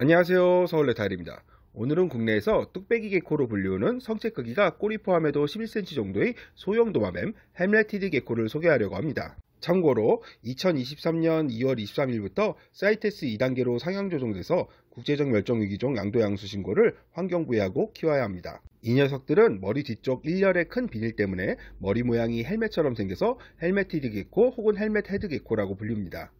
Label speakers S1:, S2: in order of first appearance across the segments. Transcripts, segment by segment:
S1: 안녕하세요 서울레 타일입니다. 오늘은 국내에서 뚝배기 개코로 불리우는 성체 크기가 꼬리 포함해도 11cm 정도의 소형 도마뱀 햄레티드 개코를 소개하려고 합니다. 참고로 2023년 2월 23일부터 사이테스 2단계로 상향 조정돼서 국제적 멸종위기종 양도양수 신고를 환경부에 하고 키워야 합니다. 이 녀석들은 머리 뒤쪽 1열의 큰 비닐 때문에 머리 모양이 헬멧처럼 생겨서 헬멧티드 개코 혹은 헬멧 헤드 개코라고 불립니다.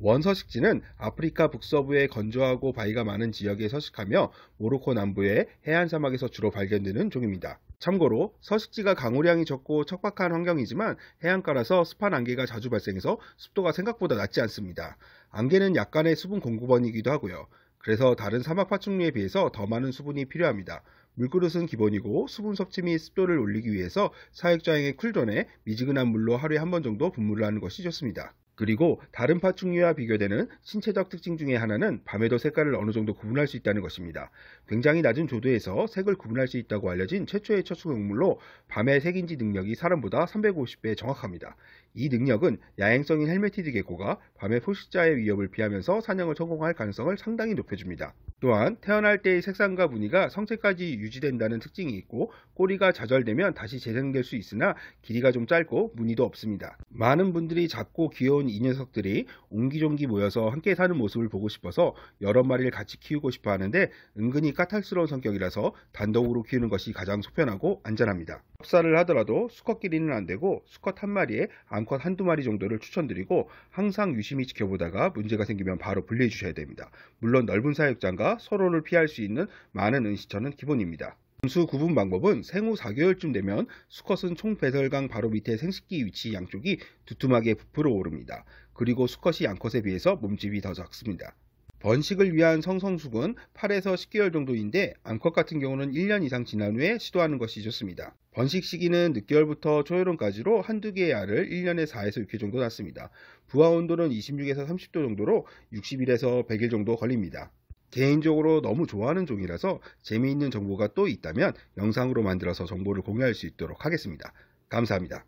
S1: 원 서식지는 아프리카 북서부의 건조하고 바위가 많은 지역에 서식하며 모로코 남부의 해안 사막에서 주로 발견되는 종입니다. 참고로 서식지가 강우량이 적고 척박한 환경이지만 해안가라서 습한 안개가 자주 발생해서 습도가 생각보다 낮지 않습니다. 안개는 약간의 수분 공급원이기도 하고요. 그래서 다른 사막 파충류에 비해서 더 많은 수분이 필요합니다. 물그릇은 기본이고 수분 섭취 및 습도를 올리기 위해서 사육장의 쿨존에 미지근한 물로 하루에 한 번 정도 분무를 하는 것이 좋습니다. 그리고 다른 파충류와 비교되는 신체적 특징 중의 하나는 밤에도 색깔을 어느 정도 구분할 수 있다는 것입니다. 굉장히 낮은 조도에서 색을 구분할 수 있다고 알려진 최초의 처수동물로 밤의 색인지 능력이 사람보다 350배 정확합니다. 이 능력은 야행성인 헬메티드 개코가 밤의 포식자의 위협을 피하면서 사냥을 성공할 가능성을 상당히 높여줍니다. 또한 태어날 때의 색상과 무늬가 성체까지 유지된다는 특징이 있고 꼬리가 좌절되면 다시 재생될 수 있으나 길이가 좀 짧고 무늬도 없습니다. 많은 분들이 작고 귀여운 귀여운 이 녀석들이 옹기종기 모여서 함께 사는 모습을 보고 싶어서 여러 마리를 같이 키우고 싶어 하는데 은근히 까탈스러운 성격이라서 단독으로 키우는 것이 가장 소편하고 안전합니다. 협사를 하더라도 수컷끼리는 안되고 수컷 한 마리에 암컷 한두 마리 정도를 추천드리고 항상 유심히 지켜보다가 문제가 생기면 바로 분리해 주셔야 됩니다. 물론 넓은 사육장과 서로를 피할 수 있는 많은 은시처는 기본입니다. 분수 구분 방법은 생후 4개월쯤 되면 수컷은 총배설강 바로 밑에 생식기 위치 양쪽이 두툼하게 부풀어 오릅니다. 그리고 수컷이 양컷에 비해서 몸집이 더 작습니다. 번식을 위한 성성숙은 8에서 10개월 정도인데 암컷 같은 경우는 1년 이상 지난 후에 시도하는 것이 좋습니다. 번식 시기는 늦개월부터 초여름까지로 한두 개의 알을 1년에 4에서 6회 정도 낳습니다. 부하 온도는 26에서 30도 정도로 60일에서 100일 정도 걸립니다. 개인적으로 너무 좋아하는 종이라서 재미있는 정보가 또 있다면 영상으로 만들어서 정보를 공유할 수 있도록 하겠습니다. 감사합니다.